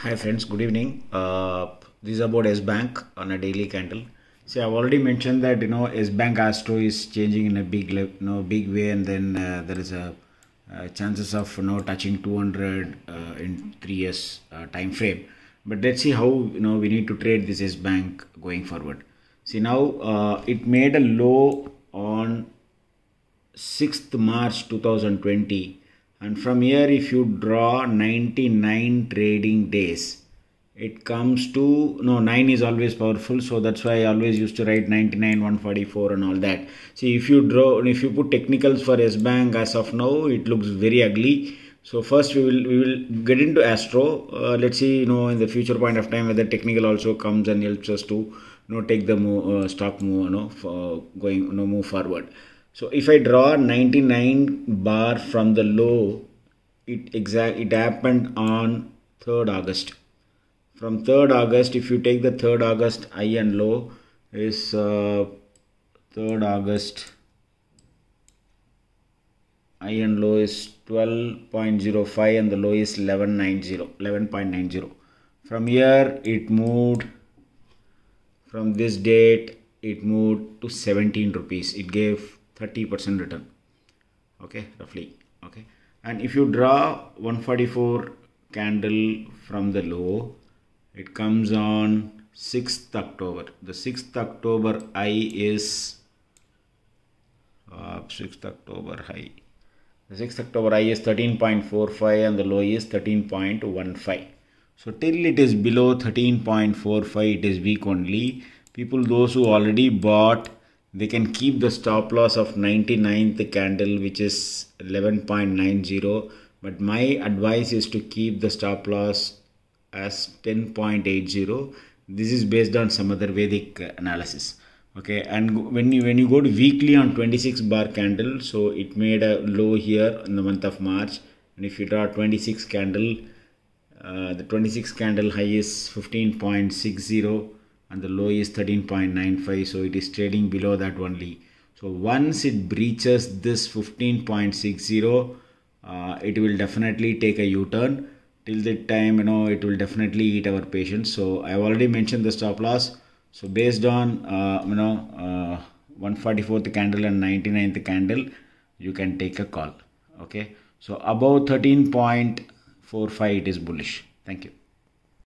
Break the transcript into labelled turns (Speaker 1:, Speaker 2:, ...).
Speaker 1: Hi friends, good evening. Uh, this is about S Bank on a daily candle. See, I've already mentioned that you know S Bank Astro is changing in a big, you know, big way, and then uh, there is a uh, chances of you know touching 200 uh, in three years uh, time frame. But let's see how you know we need to trade this S Bank going forward. See now uh, it made a low on 6th March 2020 and from here if you draw 99 trading days it comes to no 9 is always powerful so that's why i always used to write 99 144 and all that see if you draw if you put technicals for s bank as of now it looks very ugly so first we will we will get into astro uh, let's see you know in the future point of time whether technical also comes and helps us to you know take the move, uh, stock move you know for going you know move forward so if I draw 99 bar from the low, it exact it happened on 3rd August. From 3rd August, if you take the 3rd August high and low is uh, 3rd August high and low is 12.05 and the low is 11.90 11.90 from here it moved from this date it moved to 17 rupees it gave 30% return okay roughly okay and if you draw 144 candle from the low it comes on 6th October the 6th October high is uh, 6th October high the 6th October high is 13.45 and the low is 13.15 so till it is below 13.45 it is weak only people those who already bought they can keep the stop loss of 99th candle which is 11.90 but my advice is to keep the stop loss as 10.80 this is based on some other vedic analysis okay and when you when you go to weekly on 26 bar candle so it made a low here in the month of march and if you draw 26 candle uh, the 26 candle high is 15.60 and the low is 13.95 so it is trading below that only so once it breaches this 15.60 uh, it will definitely take a u-turn till that time you know it will definitely eat our patience so i have already mentioned the stop loss so based on uh, you know uh, 144th candle and 99th candle you can take a call okay so above 13.45 it is bullish thank you